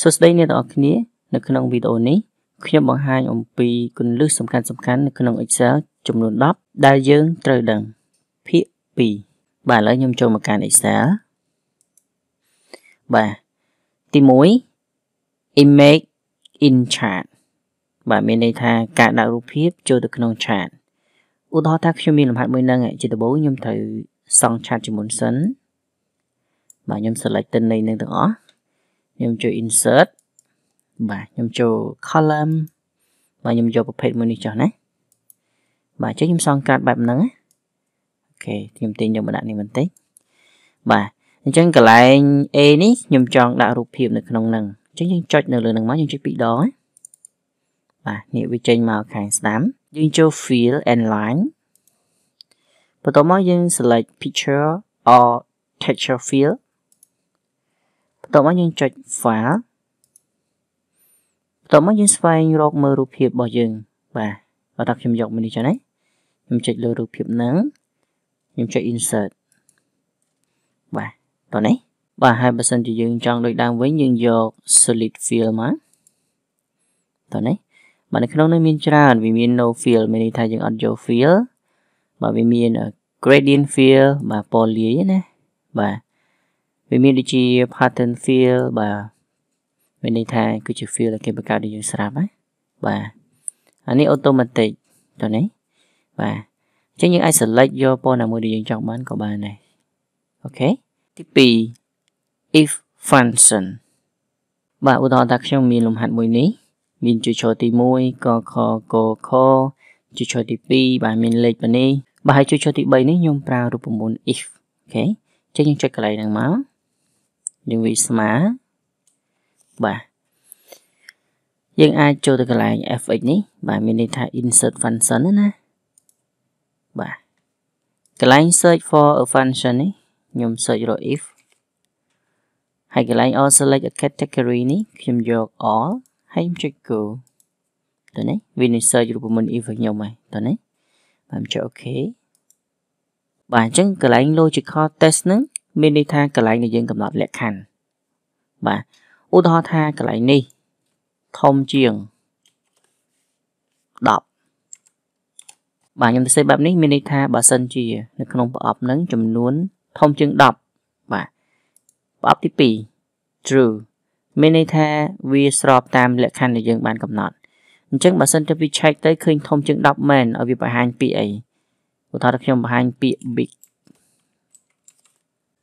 សួស្តីអ្នកទាំងអស់គ្នានៅក្នុងវីដេអូនេះខ្ញុំបង្ហាញអំពីគន្លឹះសំខាន់សំខាន់នៅក្នុង Excel ចំនួន10ដែលយើងត្រូវដឹងភាគ2បាទឥឡូវខ្ញុំចូលមកកាន់ Excel បាទទី1 image in chart បាទមានន័យថាការដាក់រូបភាពចូលទៅក្នុង chart ឧទាហរណ៍ថាខ្ញុំមានលំហាត់មួយនឹងជាដំបូងខ្ញុំត្រូវសង់ chart ជាមុនសិនបាទខ្ញុំ select ទិន្នន័យនឹងទាំងអស់ខ្ញុំចូល insert បាទខ្ញុំចូល column បាទខ្ញុំយកប្រភេទមួយនេះចុះណាបាទចឹងខ្ញុំសងកាត់បែបហ្នឹងណាអូខេខ្ញុំទាញយកមកដាក់នេះបន្តិចបាទអញ្ចឹងកន្លែង A នេះខ្ញុំចង់ដាក់រូបភាពនៅក្នុងហ្នឹងអញ្ចឹងយើងចុចនៅលើហ្នឹងមកយើងចុចពីរដងណាបាទនេះវាចេញមកខាងស្ដាំយើងចូល fill and line បន្ទាប់មកយើង select picture or texture fill បន្ទាប់មកយើងចុច File បន្ទាប់មកយើងស្វែងរកមើលរូបភាពរបស់យើង បាទបើថាខ្ញុំយកមួយនេះចឹងណាខ្ញុំចុចលើរូបភាពហ្នឹងខ្ញុំចុច Insert បាទតោះនេះបាទហើយបើសិនជាយើងចង់ដូចដើមវិញយើងយក solid fill មកតោះនេះបាទនៅក្នុងនេះមានច្រើនវាមាន no fill មានន័យថាយើងអត់យក fill បាទវាមាន gradient fill បាទពណ៌លាយណាបាទវាមានដូចជា pattern fill បាទមានន័យថា គឺជា fill ដែលគេបង្កើតដូចយើងស្រាប់ណាបាទអានេះ automatic តើនេះបាទអញ្ចឹងយើងអាច select យកពណ៌ណាមួយដែលយើងចង់បានក៏បានដែរអូខេទី2 if function បាទឧទាហរណ៍ថាខ្ញុំមានលំហាត់មួយនេះមានជួឈរទី1កខកខជួឈរទី2បាទមានលេខប៉ុណ្ណេះបាទហើយជួឈរទី3នេះខ្ញុំប្រើរូបមន្ត if អូខេអញ្ចឹងយើងចុចកន្លែងហ្នឹងមកយើងវាស្មើបាទយើងអាចចូលទៅកន្លែង fx នេះបាទមានន័យថា insert function ណាបាទកន្លែង search for a function នេះខ្ញុំ search រក if ហើយកន្លែង all select a category នេះខ្ញុំយក all ហើយខ្ញុំចុច go តើនេះវានឹង search រូបមន្ត if របស់ខ្ញុំហើយតើនេះបាទខ្ញុំចុច OK បាទអញ្ចឹងកន្លែង logical test ហ្នឹងមានន័យថាកន្លែងដែលយើងកំណត់លក្ខខណ្ឌបាទឧទាហរណ៍ថាកន្លែងនេះធំជាង10បាទខ្ញុំទៅសេបែបនេះ មានន័យថាបើសិនជា នៅក្នុងប្រអប់នឹងចំនួនធំជាង10បាទប្រអប់ទី2 true មានន័យថាវាស្រប តាមលក្ខខណ្ឌដែលយើងបានកំណត់អញ្ចឹងបើសិនជាវា check ទៅឃើញធំជាង10មែនឲ្យវាបង្ហាញពាក្យអីឧទាហរណ៍ខ្ញុំបង្ហាញពាក្យ big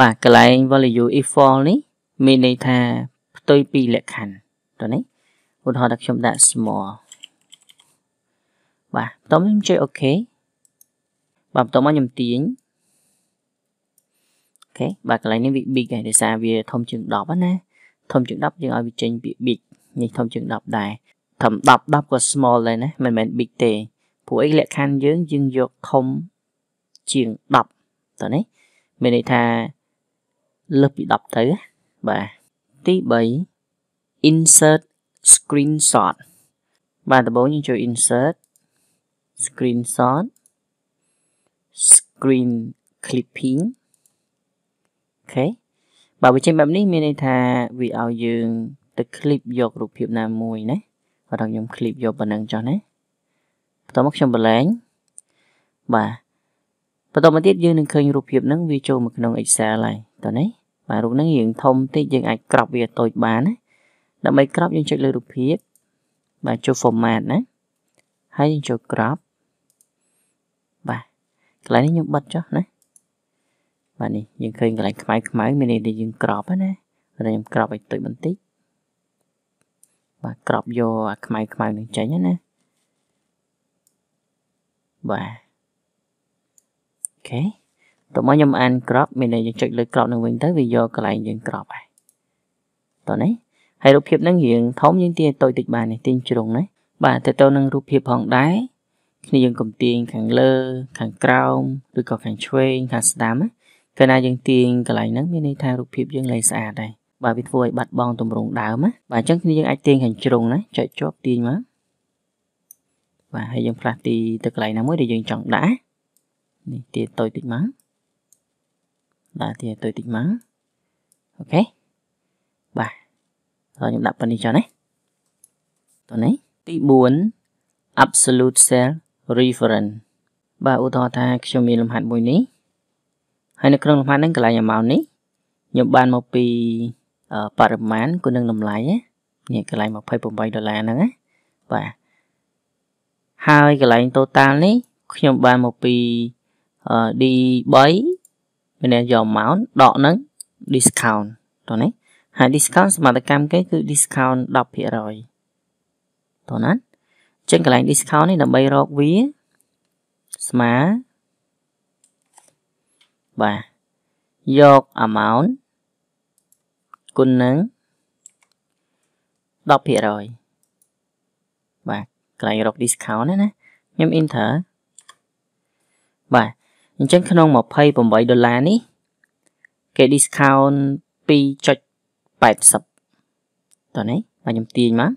បាទកន្លែង value equal នេះមានន័យថាផ្ទុយពីលក្ខខណ្ឌតើនេះឧទាហរណ៍ថាខ្ញុំដាក់ small បាទបន្តមកខ្ញុំចុច OK បាទបន្តមកខ្ញុំទាញអូខេបាទកន្លែងនេះវា big ហើយដោយសារវាធំជាង10ណាធំជាង10យើងឲ្យវាចេញពាក្យ big នេះធំជាង10ដែរធំ10 10ក៏ small ដែរណាមិនមែន big ទេព្រោះអីលក្ខខណ្ឌយើងយើងយកធំជាង10តើនេះមានន័យថាលើសពី10ទៅបាទទី3 insert screenshot បាទដំបូងយើងចូល insert screenshot screen clipping អូខេបាទវាចេញបែបនេះមានន័យថាវាឲ្យយើង ទៅ clip យករូបភាពណាមួយណាបាទខ្ញុំ clip យកប៉ុណ្ណឹងចុះណាបន្តមកខ្ញុំបន្លែងបាទបន្តមកទៀតយើងនឹងឃើញរូបភាពហ្នឹងវាចូលមកក្នុង Excel ហើយតើនេះបាទរូបហ្នឹងរាងធំតិចយើងអាចក្របវាតូចបានណាដើម្បីក្របយើងចុចលើរូបភាពបាទចូល format ណាហើយយើងចូលក្របបាទកន្លែងនេះខ្ញុំបិទចុះណាបាទនេះយើងឃើញកន្លែងខ្មៅខ្មៅមានន័យថាយើងក្របណាខ្ញុំក្របឲ្យតិចបន្តិចបាទក្របយកអាខ្មៅខ្មៅនឹងចេញណាបាទអូខេតោះមកខ្ញុំអានក្របមានន័យយើងចុចលើក្របនឹងវិញទៅវាយកកន្លែងយើងក្របហើយតោះនេះហើយរូបភាពហ្នឹងរៀងធំយើងទាញតូចតិចបាននេះទាញជ្រុងណាបាទទៅទៅនឹងរូបភាពផងដែរគ្នាយើងកំទាញខាងលើ ខាងក្រោមឬក៏ខាងឆ្វេងខាងស្ដាំណាកាលណាយើងទាញកន្លែងហ្នឹងមានន័យថារូបភាពយើងលែងស្អាតហើយបាទវាធ្វើឲ្យបាត់បង់ទម្រង់ដើមណាបាទអញ្ចឹងគ្នាយើងអាចទាញខាងជ្រុងណាចុចជាប់ទាញមកបាទហើយយើងផ្លាស់ទីទៅកន្លែងណាមួយដែលយើងចង់ដាក់នេះទាញតូចតិចមកដាក់ទៀតទុយតិចមកអូខេបាទដល់ខ្ញុំដាក់ប៉ុណ្នេះចុះណាតោះនេះទី4 absolute cell reference បាទឧទាហរណ៍ថា ខ្ញុំមានលំហាត់មួយនេះហើយនៅក្នុងលំហាត់ហ្នឹងកន្លែង amount នេះខ្ញុំបានមកពីបរិមាណគុណនឹងតម្លៃនេះកន្លែង28ដុល្លារហ្នឹងណាបាទហើយកន្លែង total នេះខ្ញុំបានមកពី D3 មានយក amount ដកនឹង discount តោះណាហើយ discount សមត្ថកម្មគេគឺ discount 10%តោះណាចឹងកន្លែង discount នេះដើម្បីរកវាស្មើបាទយក amount គុណនឹង10%បាទកន្លែងរក discount ណាណាខ្ញុំ enter បាទអញ្ចឹងក្នុង28ដុល្លារនេះគេ discount 2.80តោះនេះបាទខ្ញុំទាញមក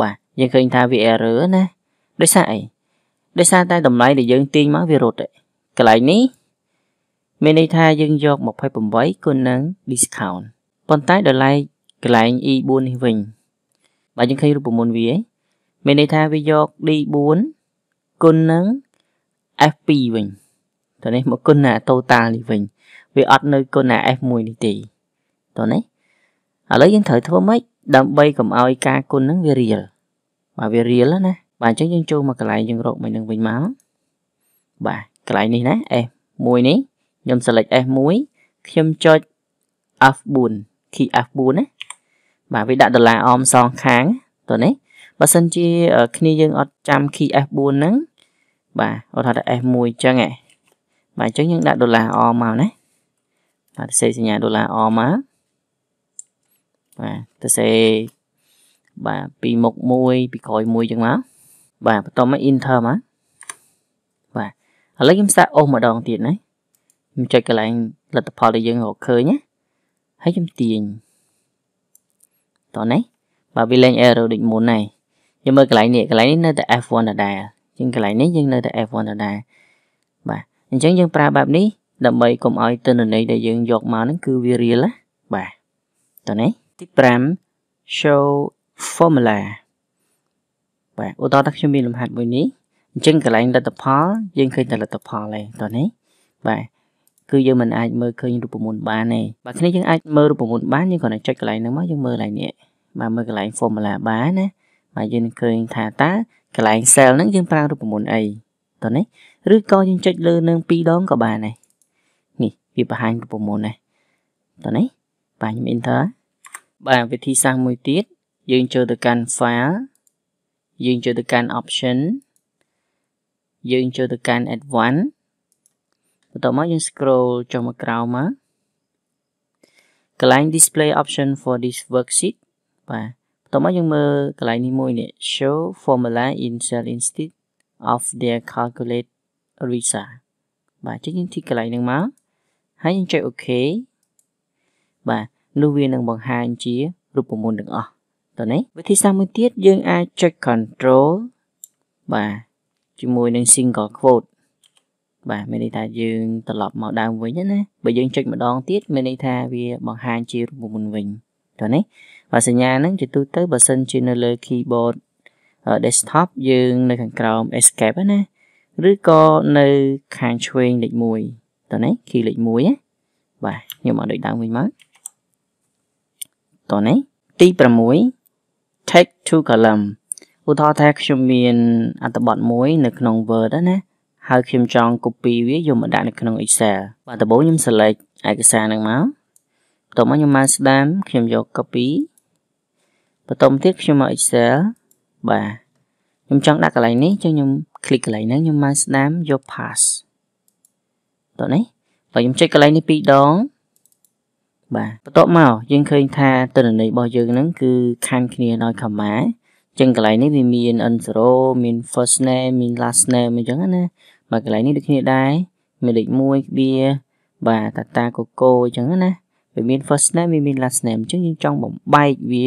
បាទយើងឃើញថាវា error ណាដោយសារអីដោយសារតែតម្លៃដែលយើងទាញមកវារត់ឯងកន្លែងនេះមានន័យថាយើងយក28គុណនឹង discount ប៉ុន្តែដុល្លារកន្លែង E4 នេះវិញបាទយើងឃើញរូបមន្តវាឯងមានន័យថាវាយក D4 គុណនឹង2.80 F2 វិញតើនេះមកគុណណា total នេះវិញ វាអត់នៅគុណណា F1 នេះទេតើនេះឥឡូវយើងត្រូវធ្វើម៉េចដើម្បីកុំឲ្យការគុណហ្នឹងវារៀលបើវារៀលណាបាទអញ្ចឹងយើងចូលមកកន្លែងយើងរកមួយនឹងវិញមកបាទកន្លែងនេះណា F1 នេះខ្ញុំ select F1 ខ្ញុំចុច F4 key F4 ណាបាទវាដាក់ដុល្លារអមសងខាងតើនេះបើសិនជា គ្នាយើងអត់ចាំ key F4 ហ្នឹងបាទឧទាហរណ៍ថា S1 អញ្ចឹងហ៎បាទអញ្ចឹងយើងដាក់ដុល្លារអមកណាបាទសេសញ្ញាដុល្លារអមកបាទទៅសេបាទពីមុខមួយពីក្រោយមួយអញ្ចឹងមកបាទបន្តមក enter មកបាទឥឡូវខ្ញុំសាកអូសម្ដងទៀតណាខ្ញុំចុចកន្លែងលទ្ធផលដែលយើងរកឃើញណាហើយខ្ញុំទាញតោះនេះបាទវាលេង error ដូចមុនហើយខ្ញុំមើលកន្លែងនេះកន្លែងនេះនៅតែ F1 ដដែលជាងកន្លែងនេះយើងនៅតែ F1 ដដែលបាទអញ្ចឹងយើងប្រើបែបនេះដើម្បីកុំឲ្យទិន្នន័យដែលយើងយកមកហ្នឹងគឺវារៀលណាបាទតោះនេះទី5 show formula បាទឧទាហរណ៍ថាខ្ញុំមានលំហាត់មួយនេះអញ្ចឹងកន្លែងលទ្ធផល យើងឃើញតែលទ្ធផលឯងតោះនេះ បាទគឺយើងមិនអាចមើលឃើញរូបមន្តបានទេបាទគ្នាយើងអាចមើលរូបមន្តបានយើងគ្រាន់តែចុចកន្លែងហ្នឹងមកយើងមើលកន្លែងនេះបាទមើលកន្លែង formula បានណាបាទយើងនឹងឃើញថាតើកន្លែង cell ហ្នឹងយើងប្រើរូបមន្តអីតោះនេះឬក៏យើងចុចលើនឹង2ដងក៏បានដែរនេះវាបង្ហាញរូបមន្តដែរតោះនេះបាទខ្ញុំ enter បាទវិធីសាស្ត្រមួយទៀតយើងចូលទៅកាន់ file យើងចូលទៅកាន់ option យើងចូលទៅកាន់ advanced បន្ទាប់មកយើង scroll ចុះមកក្រោមមកកន្លែង display option for this worksheet បាទតោះមកយើងមើលកន្លែងនេះមួយនេះ show formula in cell instead of their calculate RISA បាទចឹងយើងទីកន្លែងហ្នឹងមកហើយយើងចុច OK បាទនោះវានឹងបង្ហាញជារូបមន្តទាំងអស់តោះនេះវិធីសាស្ត្រមួយទៀតយើងអាចចុច control បាទជាមួយនឹង single quote បាទមានន័យថាយើងត្រឡប់មកដើមវិញណាបើយើងចុចម្ដងទៀតមានន័យថាវាបង្ហាញជារូបមន្តវិញតោះនេះបាទសញ្ញាហ្នឹងជាទូទៅបើសិនជានៅលើ keyboard desktop យើង នៅខាងក្រោម escape ណាឬក៏នៅខាងឆ្វេងលេខ1តើនេះ key លេខ1ណាបាទខ្ញុំអត់ដូចដើមវិញមកតើនេះទី6 take to column ឧទាហរណ៍ថាខ្ញុំមានអត្ថបទមួយនៅក្នុង Word ណាហើយខ្ញុំចង់ copy វាយកមកដាក់នៅក្នុង Excel បាទដំបូងខ្ញុំ select ឯកសារហ្នឹងមកបន្ទាប់មកខ្ញុំមកស្ដាមខ្ញុំយក copy បន្តមកទៀតខ្ញុំមក Excel បាទខ្ញុំចង់ដាក់កន្លែងនេះចឹងខ្ញុំ click កន្លែងហ្នឹងខ្ញុំមកស្ដាមយក pass តោះនេះបើខ្ញុំចុចកន្លែងនេះពីរដង បាទបន្ទាប់មកយើងឃើញ ថាទិន្នន័យរបស់យើងហ្នឹង គឺខាងគ្នាដោយ comma ចឹងកន្លែងនេះវាមាន n0 មាន first name មាន last name អញ្ចឹងណាបើកន្លែងនេះដូចគ្នាដែរមានលេខ1ក្បៀបាទតាតាកូកូអញ្ចឹងណាវាមាន first name វាមាន last name អញ្ចឹងយើងចង់បំបែកវា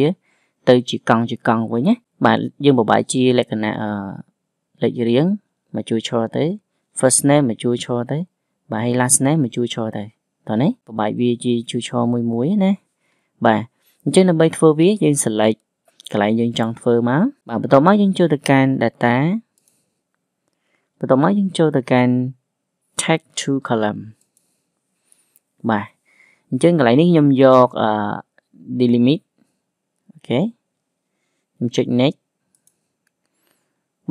ទៅជាកង់ជាកង់វិញណាបាទយើងបបាយជាលក្ខណៈលេខរៀងមកជួយឈរទៅ first name មកជួយឈរទៅបាទហើយ last name មកជួយឈរទៅតោះនេះបបាយវាជាជួយឈរមួយមួយណាបាទអញ្ចឹងដើម្បីធ្វើវាយើង select កន្លែងយើងចង់ធ្វើមកបាទបន្ទាប់មកយើងចូលទៅកាន់ data បន្ទាប់មកយើងចូលទៅកាន់ tag to column បាទអញ្ចឹងកន្លែងនេះខ្ញុំយក delimit អូខេខ្ញុំចុច next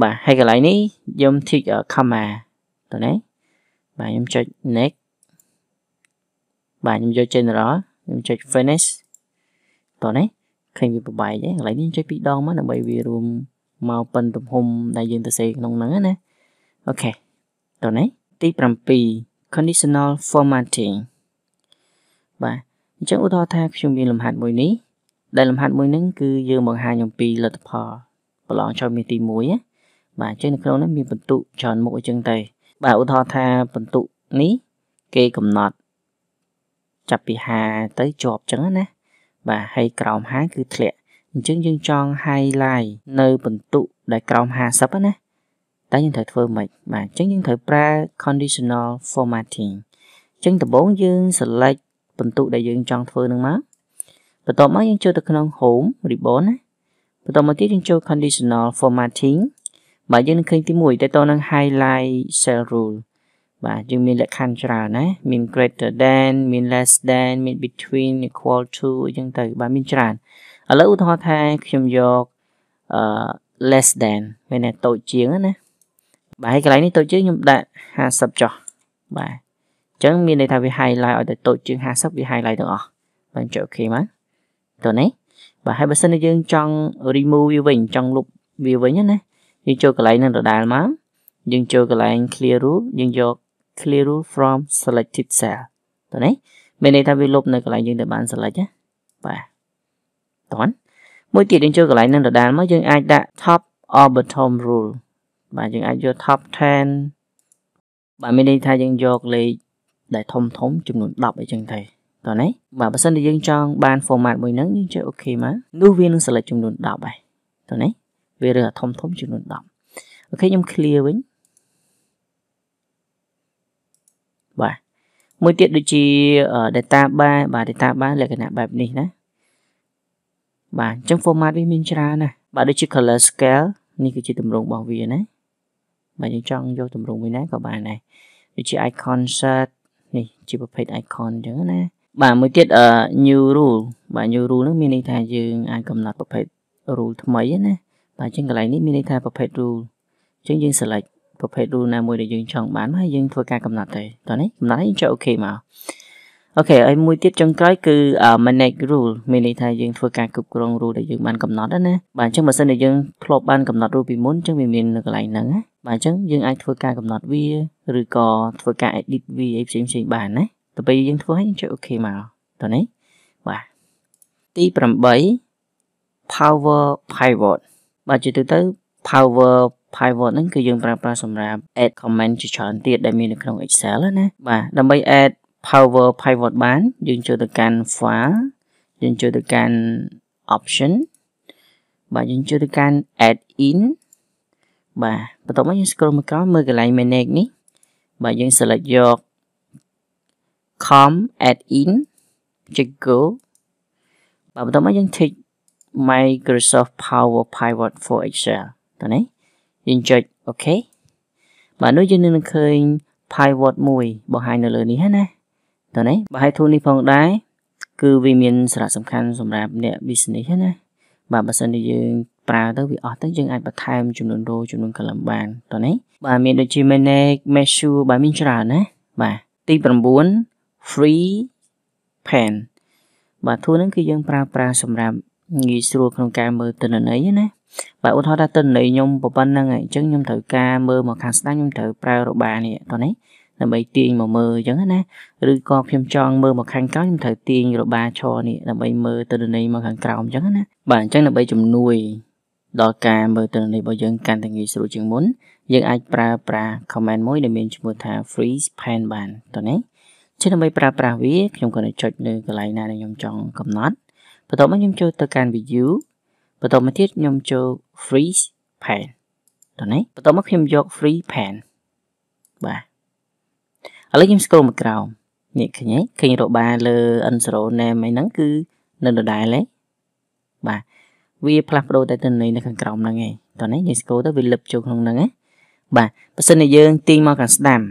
បាទហើយកន្លែងនេះខ្ញុំ tick comma តើណាបាទខ្ញុំចុច next បាទខ្ញុំយក general ខ្ញុំចុច finish តើណាឃើញវាប្របែកទេកន្លែងនេះខ្ញុំចុចពីរដងមកដើម្បីវារួមមកប៉ុនទំហំដែលយើងទៅសេក្នុងហ្នឹងណាអូខេតើណាទី7 conditional formatting បាទអញ្ចឹងឧទាហរណ៍ថាខ្ញុំមានលំហាត់មួយនេះដែលលំហាត់មួយហ្នឹងគឺយើងបង្ហាញអំពីលទ្ធផលប្រឡងចូលមាសទី1ណាបាទអញ្ចឹងនៅក្នុងនេះមានបន្ទុកច្រើនមុខអញ្ចឹងទៅបាទឧទាហរណ៍ថាបន្ទុកនេះគេកំណត់ចាប់ពី5ទៅជាប់អញ្ចឹងណាបាទហើយក្រោម5គឺធ្លាក់អញ្ចឹងយើងចង់ highlight នៅ បន្ទុកដែលក្រោម50ណាតែយើងត្រូវធ្វើម៉េចបាទអញ្ចឹងយើងត្រូវប្រើ conditional formatting អញ្ចឹងដំបូងយើង select បន្ទុកដែលយើង ចង់ធ្វើនឹងមកបន្ទាប់មកយើងចូលទៅក្នុង home ribbon ណាបន្ទាប់មកទៀតយើងចូល conditional formatting បាទយើងនឹងឃើញទី1តើតនឹង highlight cell rule បាទយើងមានលក្ខខណ្ឌច្រើនណាមាន greater than មាន less than មាន between equal to អញ្ចឹងទៅបាទមានច្រើនឥឡូវឧទាហរណ៍ថាខ្ញុំយកអឺ less than មានតែតូចជាងណាបាទហើយកន្លែងនេះតូចជាងខ្ញុំដាក់50ចុះបាទអញ្ចឹងមានន័យថាវា highlight ឲ្យតែតូចជាង50វា highlight ទាំងអស់បាទចុះអូខេមកតើណាបាទហើយបើសិនជាយើងចង់ remove វាវិញចង់លុបវាវិញណាយើងចូលកន្លែងនឹងដដែលមកយើងចូលកន្លែង clear rule យើងយក clear rule from selected cell តើណាមានន័យថាវាលុបនៅកន្លែងយើងដែលបាន select ណាបាទតន់មួយទៀតយើងចូលកន្លែងនឹងដដែលមកយើងអាចដាក់ top or bottom rule បាទយើងអាចយក top 10បាទមានន័យថាយើងយកលេខដែលធំធំចំនួន10អីចឹងទៅតោះនេះបាទបើសិនជាយើងចង់បាន format មួយហ្នឹងយើងចុច OK មកនោះវានឹង select ចំនួន10ដែរតោះនេះវារើសអាធំធំចំនួន10អូខេខ្ញុំ clear វិញបាទមួយទៀតដូចជា data bar បាទ data bar លក្ខណៈបែបនេះណាបាទអញ្ចឹង format វាមានច្រើនណាស់បាទដូចជា color scale នេះគឺជាទម្រង់របស់វាណាបាទយើងចង់យកទម្រង់មួយណាក៏បានដែរដូចជា icon set នេះជាប្រភេទ icon អញ្ចឹងណាបាទមួយទៀត new rule បាទ new rule ហ្នឹងមានន័យថាយើង អាចកំណត់ប្រភេទ rule ថ្មីណាបាទអញ្ចឹងកន្លែងនេះមានន័យថាប្រភេទ rule អញ្ចឹងយើង select ប្រភេទ rule ណាមួយដែលយើងចង់បានហើយយើងធ្វើការកំណត់ទៅតោះនេះកំណត់ហើយយើងចុច OK មកអូខេហើយមួយទៀតចុងក្រោយគឺ manage rule មានន័យថាយើងធ្វើការគ្រប់គ្រង rule ដែលយើងបានកំណត់ណាបាទអញ្ចឹងបើសិនជាយើងធ្លាប់បានកំណត់ rule ពីមុនអញ្ចឹងវាមាននៅកន្លែងហ្នឹងណាបាទអញ្ចឹងយើងអាចធ្វើការកំណត់វាឬក៏ធ្វើការ edit វាអីផ្សេងៗបានណាទៅពេលយើងធ្វើហើយយើងចុច OK មកតោះនេះបាទទី8 power pivot បាទជាទូទៅ power pivot ហ្នឹងគឺយើងប្រើប្រាស់សម្រាប់ add comment ជាច្រើនទៀតដែលមាននៅក្នុង Excel ណាបាទដើម្បី add power pivot បាន យើងចូលទៅកាន់ file យើងចូលទៅកាន់ option បាទយើងចូលទៅកាន់ add in បាទបន្ទាប់មកយើង scroll មកក្រោមមើលកន្លែង manage នេះ បាទយើង select យក com add in ចុច go បាទបន្ទាប់មកយើង tick Microsoft Power Pivot for Excel តើនេះយើងចុច OK បាទនោះយើងនឹងឃើញ pivot មួយបង្ហាញនៅលើនេះហ្នឹងណាតើនេះបើហើយ tool នេះផងដែរគឺវាមានសារៈសំខាន់សម្រាប់អ្នក business ហ្នឹងណាបាទបើសិនជាយើងប្រើទៅវាអស់ទៅយើងអាចបន្ថែមចំនួន row ចំនួន column បានតើនេះបាទមានដូចជា manage measure បាទមានច្រើនណាបាទទី9 free pen បាទធូរហ្នឹងគឺយើងប្រើប្រាស់សម្រាប់ងាយស្រួលក្នុងការមើលទិន្នន័យណាបាទឧទាហរណ៍ថាទិន្នន័យខ្ញុំប្រហែលហ្នឹងហើយអញ្ចឹងខ្ញុំត្រូវការមើលមកខាងស្ដាំខ្ញុំត្រូវប្រើរបារនេះតោះនេះដើម្បីទាញមកមើលអញ្ចឹងណាឬក៏ខ្ញុំចង់មើលមកខាងក្រោមខ្ញុំត្រូវទាញរបារឈរនេះដើម្បីមើលទិន្នន័យមកខាងក្រោមអញ្ចឹងណាបាទអញ្ចឹងដើម្បីជំនួយដល់ការមើលទិន្នន័យរបស់យើងកាន់តែងាយស្រួលជាងមុនយើងអាចប្រើប្រាស់ command មួយដែលមានឈ្មោះថា freeze pen បានតោះនេះជាដើម្បីប្រើប្រាស់វាខ្ញុំគ្រាន់តែចុចនៅកន្លែងណាដែលខ្ញុំចង់កំណត់បន្ទាប់មកខ្ញុំចូលទៅកាន់ view បន្ទាប់មកទៀតខ្ញុំចូល freeze pan តោះនេះបន្ទាប់មកខ្ញុំយក free pan បាទឥឡូវខ្ញុំ scroll មកក្រោមនេះឃើញទេឃើញរបាលើ n0 name អីហ្នឹងគឺនៅដដែលទេបាទវាផ្លាស់ប្ដូរតែទៅនៃនៅខាងក្រោមហ្នឹងឯងតោះនេះយើង scroll ទៅវាលឹបចូលក្នុងហ្នឹងណាបាទបើសិនជាយើងទាញមកខាងស្ដាំ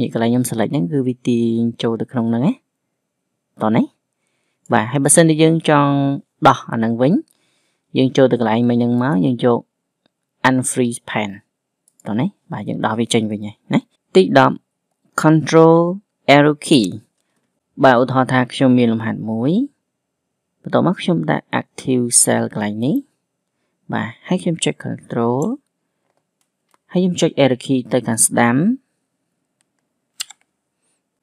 នេះកន្លែងខ្ញុំ select ហ្នឹងគឺវាទាញចូលទៅក្នុងហ្នឹងណាតោះនេះបាទហើយបើសិនជាយើងចង់ដោះអាហ្នឹងវិញយើងចូលទៅកន្លែងមិញហ្នឹងមកយើងចូល unfreeze pan តោះនេះបាទយើងដោះវាចេញវិញហើយណាទី10 control arrow key បាទឧទាហរណ៍ថាខ្ញុំមានលំហាត់មួយបន្ទាប់មកខ្ញុំដាក់ active cell កន្លែងនេះបាទហើយខ្ញុំចុច control ហើយខ្ញុំចុច arrow key ទៅខាងស្ដាំ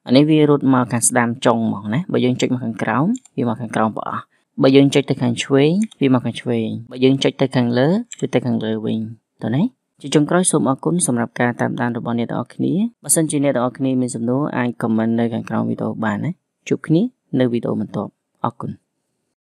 អានេះវារត់មកខាងស្ដាំចុងហ្មងណាបើយើងចុចមកខាងក្រោមវាមកខាងក្រោមបងអស់បើយើងចុចទៅខាងឆ្វេងវាមកខាងឆ្វេងបើយើងចុចទៅខាងលើវាទៅខាងលើវិញតើណាជាចុងក្រោយសូមអរគុណសម្រាប់ការតាមដានរបស់អ្នកទាំងអស់គ្នាបើសិនជាអ្នកទាំងអស់គ្នាមានសំណួរអាចខមមិននៅខាងក្រោមវីដេអូបានណាជួបគ្នានៅវីដេអូបន្ទាប់អរគុណ